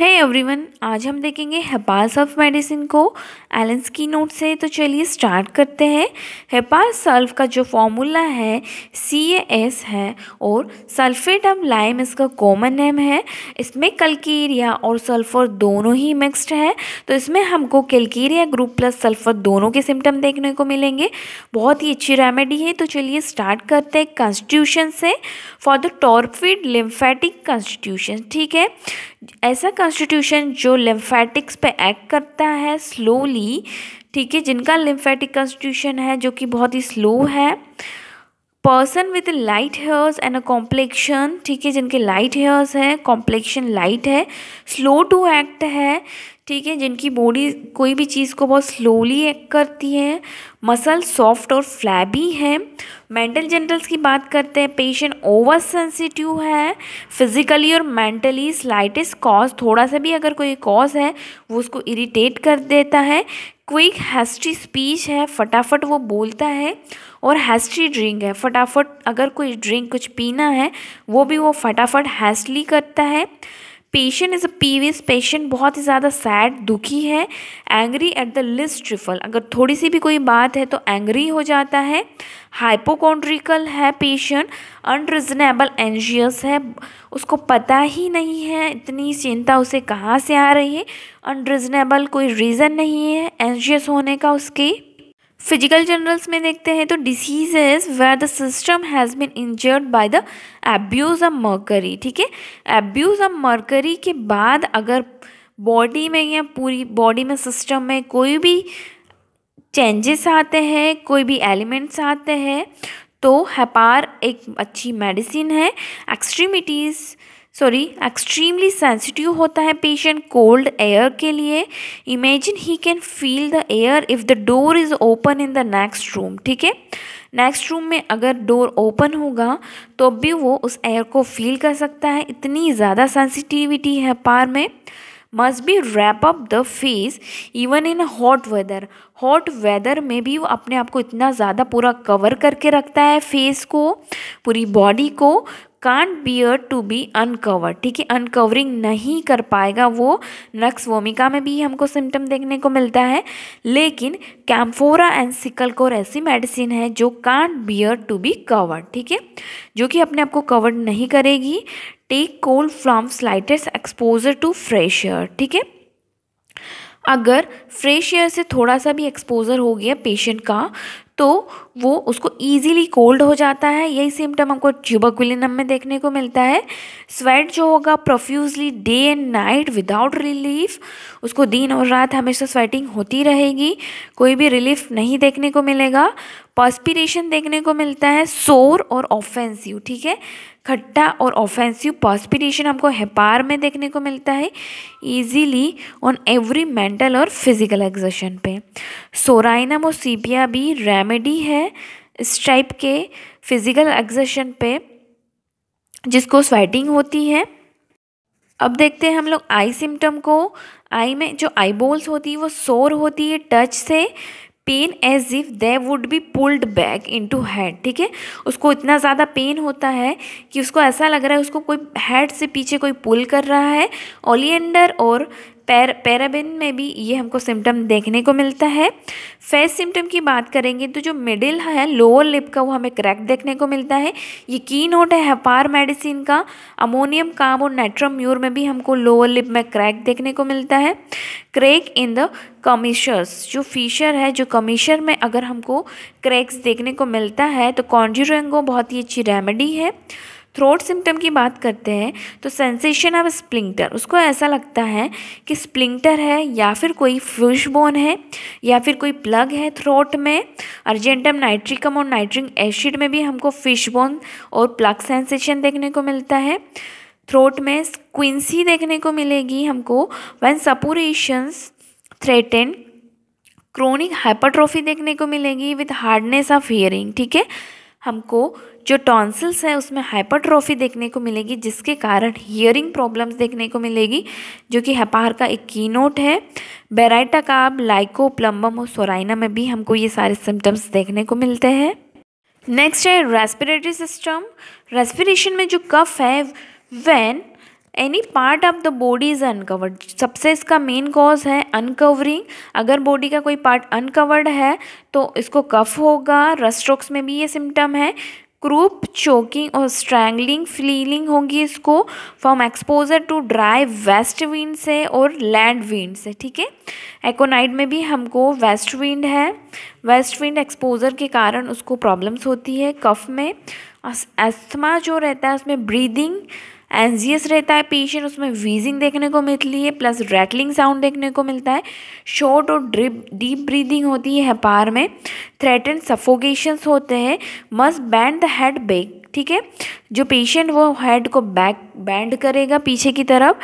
है hey everyone आज हम देखेंगे हेपास ऑफ मेडिसिन को एलेंस की नोट से तो चलिए स्टार्ट करते हैं हेपास सल्फ का जो फॉर्मूला है सी एस है और सल्फेट ऑफ लाइम इसका कॉमन नेम है इसमें कल्कीरिया और सल्फर दोनों ही मिक्स्ड है तो इसमें हमको कल्कीरिया ग्रुप प्लस सल्फर दोनों के सिम्टम देखने को मिलेंगे बहुत ही अच्छी रेमेडी है तो चलिए स्टार्ट करते हैं कॉन्स्टिट्यूशन से for the torpid lymphatic constitution ठीक है ऐसा कॉन्स्टिट्यूशन जो लिम्फेटिक्स पे एक्ट करता है स्लोली ठीक है जिनका लिम्फेटिक कॉन्स्टिट्यूशन है जो कि बहुत ही स्लो है person with light hairs and a complexion ठीक है जिनके लाइट हेयर्स हैं कॉम्प्लेक्शन लाइट है स्लो टू एक्ट है ठीक है जिनकी बॉडी कोई भी चीज़ को बहुत स्लोली एक्ट करती है मसल सॉफ्ट और फ्लैबी है मेंटल जनरल्स की बात करते हैं पेशेंट ओवर सेंसिटिव है फिजिकली और मेंटली स्लाइटेस्ट कॉज थोड़ा सा भी अगर कोई कॉज है वो उसको इरिटेट कर देता है क्विक हैस्ट्री स्पीच है फटाफट वो बोलता है और हैस्ट्री ड्रिंक है फटाफट अगर कोई ड्रिंक कुछ पीना है वो भी वो फटाफट हैस्टली करता है patient is a peevish patient बहुत ही ज़्यादा सैड दुखी है angry at the least trifle अगर थोड़ी सी भी कोई बात है तो एंग्री हो जाता है हाइपोकॉन्ड्रिकल है पेशेंट अनरिजनेबल एंजियस है उसको पता ही नहीं है इतनी चिंता उसे कहाँ से आ रही है अनरिजनेबल कोई रीज़न नहीं है एंजियस होने का उसके फिजिकल जनरल्स में देखते हैं तो diseases where the system has been injured by the abuse of mercury ठीक है एब्यूज़ ऑफ मर्करी के बाद अगर बॉडी में या पूरी बॉडी में सिस्टम में कोई भी चेंजेस आते हैं कोई भी एलिमेंट्स आते हैं तो हैपार एक अच्छी मेडिसिन है एक्सट्रीमिटीज़ सॉरी एक्सट्रीमली सेंसिटिव होता है पेशेंट कोल्ड एयर के लिए imagine he can feel the air if the door is open in the next room ठीक है नेक्स्ट रूम में अगर डोर ओपन होगा तो भी वो उस एयर को फील कर सकता है इतनी ज़्यादा सेंसिटिविटी है पार में must be wrap up the face even in hot weather hot weather में भी वो अपने आप को इतना ज़्यादा पूरा कवर करके रखता है फेस को पूरी बॉडी को can't bear to be uncover ठीक है अनकवरिंग नहीं कर पाएगा वो नक्स वोमिका में भी हमको सिम्टम देखने को मिलता है लेकिन कैम्फोरा एंड सिकल कोर ऐसी मेडिसिन है जो can't bear to be covered ठीक है जो कि अपने आप को कवर्ड नहीं करेगी take cold from slightest exposure to fresh air ठीक है अगर फ्रेश एयर से थोड़ा सा भी एक्सपोजर हो गया पेशेंट का तो वो उसको ईजिली कोल्ड हो जाता है यही सिम्टम हमको ट्यूबकुलिनम में देखने को मिलता है स्वेट जो होगा profusely day and night without relief उसको दिन और रात हमेशा स्वेटिंग होती रहेगी कोई भी रिलीफ नहीं देखने को मिलेगा पॉस्पिरेशन देखने को मिलता है सोर और ऑफेंसिव ठीक है खट्टा और ऑफेंसिव पॉस्पिरेशन हमको हेपार में देखने को मिलता है ईजीली ऑन एवरी मेंटल और फिजिकल एग्जर्शन पे सोराइनम और सीपिया भी रैम रेमेडी है इस टाइप के फिज़िकल एग्जेशन पे जिसको स्वेटिंग होती है अब देखते हैं हम लोग आई सिम्टम को आई में जो आई बोल्स होती है वो सोर होती है टच से pain as if they would be pulled back into head ठीक है उसको इतना ज़्यादा पेन होता है कि उसको ऐसा लग रहा है उसको कोई हेड से पीछे कोई पुल कर रहा है ओलियंडर और पैर पैराबिन में भी ये हमको सिम्टम देखने को मिलता है फेस सिम्टम की बात करेंगे तो जो मिडिल है लोअर लिप का वो हमें क्रैक देखने को मिलता है ये की नोट है हपार मेडिसिन का अमोनियम काम और नेट्रम म्यूर में भी हमको लोअर लिप में क्रैक देखने को मिलता है क्रैक इन द कमीशर्स जो फीशर है जो कमीशर में अगर हमको क्रैक्स देखने को मिलता है तो कॉन्जूरेंगो बहुत ही अच्छी रेमेडी है थ्रोट सिम्टम की बात करते हैं तो सेंसेशन ऑफ स्प्लिंटर उसको ऐसा लगता है कि स्प्लिंटर है या फिर कोई फिश बोन है या फिर कोई प्लग है थ्रोट में अर्जेंटम नाइट्रिकम और नाइट्रिक एसिड में भी हमको फिश बोन और प्लग सेंसेशन देखने को मिलता है थ्रोट में क्विंसी देखने को मिलेगी हमको one suppurations threaten chronic hypertrophy देखने को मिलेगी विथ हार्डनेस ऑफ हियरिंग ठीक है हमको जो टॉन्सिल्स है उसमें हाइपरट्रॉफी देखने को मिलेगी जिसके कारण हियरिंग प्रॉब्लम्स देखने को मिलेगी जो कि हपार का एक की नोट है बेराइटा काब लाइको प्लम्बम और सोराइना में भी हमको ये सारे सिम्टम्स देखने को मिलते हैं नेक्स्ट है रेस्पिरेटरी सिस्टम रेस्पिरेशन में जो कफ है when any part of the body is uncovered सबसे इसका मेन कॉज है अनकवरिंग अगर बॉडी का कोई पार्ट अनकवर्ड है तो इसको कफ होगा रस्ट्रोक्स में भी ये सिम्टम है क्रूप चोकिंग और स्ट्रैंगलिंग फीलिंग होगी इसको from exposure to dry west wind से और लैंड विंड से ठीक है एकोनाइड में भी हमको वेस्ट विंड है वेस्ट विंड एक्सपोजर के कारण उसको प्रॉब्लम्स होती है कफ में अस्थमा जो रहता है उसमें ब्रीदिंग एनजीएस रहता है पेशेंट उसमें वीजिंग देखने को मिलती है प्लस रैटलिंग साउंड देखने को मिलता है शॉर्ट और ड्रिप डीप ब्रीदिंग होती है हेपार में थ्रेटन सफोकेशंस होते हैं must bend the head back ठीक है जो पेशेंट वो हेड को बैक बैंड करेगा पीछे की तरफ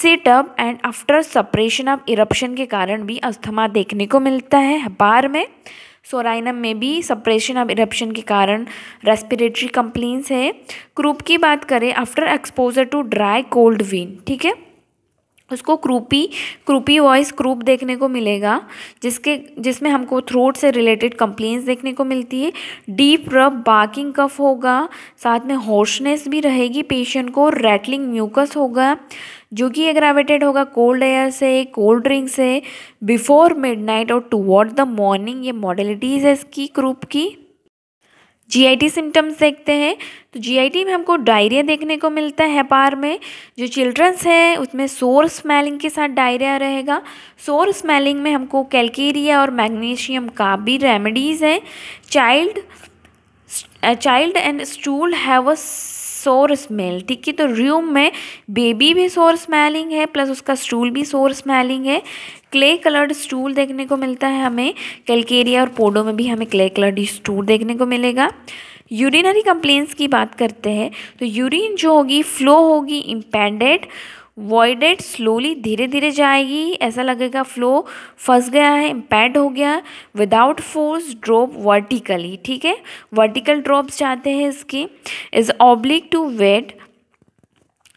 sit up and after suppression of eruption के कारण भी अस्थमा देखने को मिलता है हपार में सोराइनम में भी सप्रेशन ऑफ इरप्शन के कारण रेस्पिरेटरी कंप्लेंस है क्रूप की बात करें after exposure to dry cold wind ठीक है उसको क्रूपी क्रूपी वॉइस क्रूप देखने को मिलेगा जिसके जिसमें हमको थ्रोट से रिलेटेड कंप्लेंस देखने को मिलती है डीप रब बाकिंग कफ होगा साथ में हॉर्शनेस भी रहेगी पेशेंट को रैटलिंग म्यूकस होगा जो कि एग्रावेटेड होगा कोल्ड एयर से कोल्ड ड्रिंक से बिफोर मिडनाइट और टुवर्ड द मॉर्निंग ये मॉडलिटीज़ है इसकी ग्रुप की जीआईटी सिम्टम्स देखते हैं तो जीआईटी में हमको डायरिया देखने को मिलता है पार में जो चिल्ड्रंस है उसमें सोर स्मेलिंग के साथ डायरिया रहेगा सोर स्मेलिंग में हमको कैल्केरिया और मैग्नीशियम का भी रेमेडीज़ हैं child child and stool have a sour smell ठीक है तो रूम में बेबी भी सोर स्मेलिंग है प्लस उसका स्टूल भी सोर स्मेलिंग है क्ले कलर्ड स्टूल देखने को मिलता है हमें कैलकेरिया और पोडो में भी हमें क्ले कलर्ड स्टूल देखने को मिलेगा यूरिनरी कंप्लेंट्स की बात करते हैं तो यूरिन जो होगी फ्लो होगी इम्पेंडेड वॉइडेड स्लोली धीरे धीरे जाएगी ऐसा लगेगा फ्लो फंस गया है इम्पैक्ट हो गया विदाउट फोर्स ड्रॉप वर्टिकली ठीक है वर्टिकल ड्रॉप्स चाहते हैं इसके is obliged to wait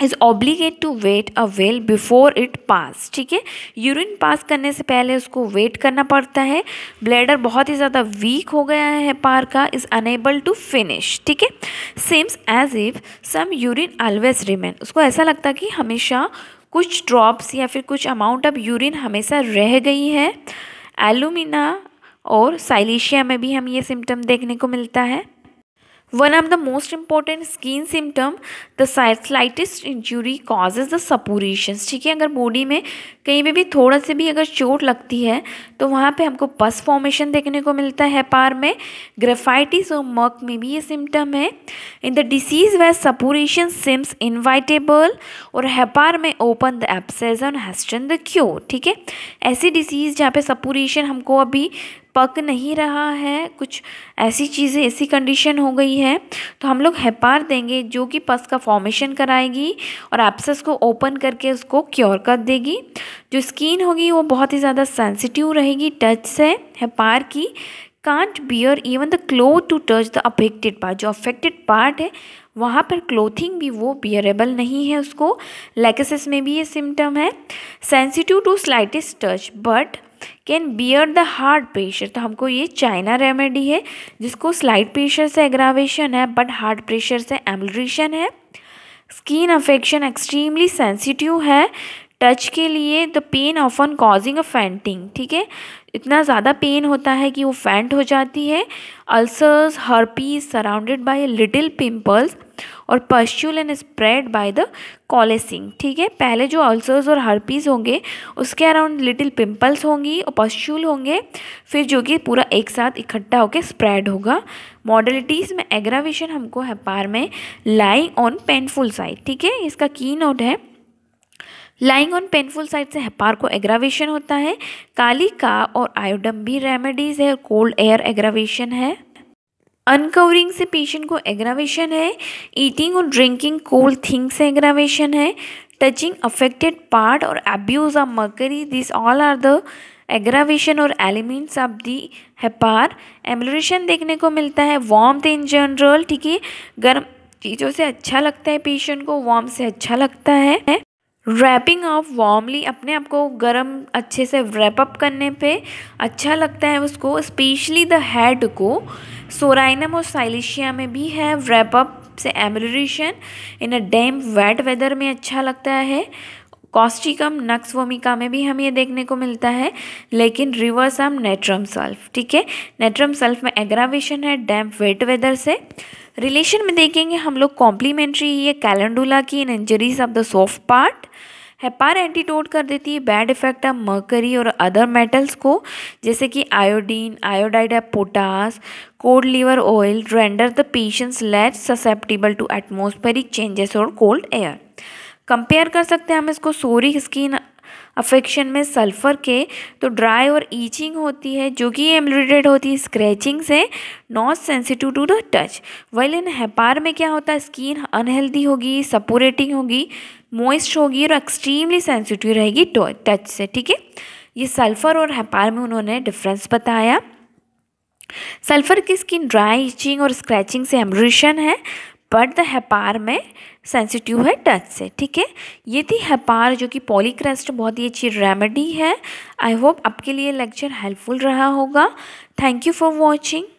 is obligate to wait a while before it pass ठीक है यूरिन पास करने से पहले उसको वेट करना पड़ता है ब्लैडर बहुत ही ज़्यादा वीक हो गया है पार का इज़ अनेबल टू फिनिश ठीक है seems as if some urine always remain उसको ऐसा लगता कि हमेशा कुछ ड्रॉप्स या फिर कुछ अमाउंट ऑफ यूरिन हमेशा रह गई है एलुमिना और साइलिशिया में भी हम ये सिम्टम देखने को मिलता है one of the most important skin symptom the slightest injury causes the suppuration ठीक है अगर बॉडी में कहीं पे भी थोड़ा से भी अगर चोट लगती है तो वहाँ पे हमको पस फॉर्मेशन देखने को मिलता है पार में ग्रेफाइटिस और मक में भी ये सिम्टम है in the disease where suppuration seems inevitable और हैपार में open the abscess on hasten the cure ठीक है ऐसी डिसीज़ जहाँ पे सपोरेशन हमको अभी पक नहीं रहा है कुछ ऐसी चीज़ें ऐसी कंडीशन हो गई है तो हम लोग हैपार देंगे जो कि पस का फॉर्मेशन कराएगी और एप्सेस को ओपन करके उसको क्योर कर देगी जो स्किन होगी वो बहुत ही ज़्यादा सेंसिटिव रहेगी टच से हेपार की can't bear even the cloth to touch the affected part जो अफेक्टेड पार्ट है वहाँ पर क्लोथिंग भी वो बियरेबल नहीं है उसको लेकेसिस में भी ये सिम्टम है sensitive to slightest touch but can bear the hard pressure तो हमको ये चाइना रेमेडी है जिसको स्लाइट प्रेशर से एग्रावेशन है बट हार्ट प्रेशर से एम्बल्ट्रेशन है स्किन अफेक्शन एक्सट्रीमली सेंसिटिव है टच के लिए the pain often causing a fainting ठीक है इतना ज़्यादा पेन होता है कि वो फैंट हो जाती है ulcers herpes surrounded by little pimples और pustules and spread by the coalescing ठीक है पहले जो अल्सर्स और हर्पीज होंगे उसके अराउंड लिटिल पिम्पल्स होंगी और पश्चूल होंगे फिर जो कि पूरा एक साथ इकट्ठा होकर स्प्रेड होगा मॉडलिटीज़ में एग्रावेशन हमको हेपार में लाइंग ऑन पेनफुल साइड ठीक है इसका की नोट है लाइंग ऑन पेनफुल साइड से हेपार को एग्रावेशन होता है काली का और आयोडम भी रेमेडीज़ है कोल्ड एयर एग्रावेशन है अनकवरिंग से पेशेंट को एग्रावेशन है ईटिंग और ड्रिंकिंग कोल्ड थिंग से एग्रावेशन है टचिंग अफेक्टेड पार्ट और abuse of mercury this all are the aggravation और elements of the hepar amelioration देखने को मिलता है वार्म इन जनरल ठीक है गर्म चीज़ों से अच्छा लगता है पेशेंट को वार्म से अच्छा लगता है रैपिंग ऑफ वार्मली अपने आप को गर्म अच्छे से रैपअप करने पे अच्छा लगता है उसको स्पेशली द हेड को सोराइनम और साइलिशिया में भी है रैपअप से amelioration in a damp wet weather में अच्छा लगता है कॉस्टिकम नक्स वोमिका में भी हमें ये देखने को मिलता है लेकिन रिवर्स आम नेट्रम सल्फ ठीक है नेट्रम सल्फ में एग्रावेशन है डैम्प वेट वेदर से रिलेशन में देखेंगे हम लोग कॉम्प्लीमेंट्री ये कैलेंडुला की in injuries of the soft part hepar antidote कर देती है बैड इफेक्ट ऑफ मर्करी और अदर मेटल्स को जैसे कि iodine iodide of potash cod liver oil render the patients less susceptible to atmospheric changes और कोल्ड एयर कंपेयर कर सकते हैं हम इसको सोरी स्किन अफेक्शन में सल्फ़र के तो ड्राई और ईचिंग होती है जो कि एम्ब्लूडेड होती है स्क्रैचिंग से not sensitive to the touch well in hepar में क्या होता है स्किन अनहेल्दी होगी सपोरेटिंग होगी मोइस्ट होगी और एक्सट्रीमली सेंसिटिव रहेगी टच से ठीक है ये सल्फ़र और हेपार में उन्होंने डिफरेंस बताया सल्फर की स्किन ड्राई इचिंग और स्क्रैचिंग से एम्ब्रेशन है बट द हेपार में सेंसिटिव है टच से ठीक है ये थी हेपार जो कि पॉलीक्रेस्ट बहुत ही अच्छी रेमेडी है आई होप आपके लिए लेक्चर हेल्पफुल रहा होगा थैंक यू फॉर वॉचिंग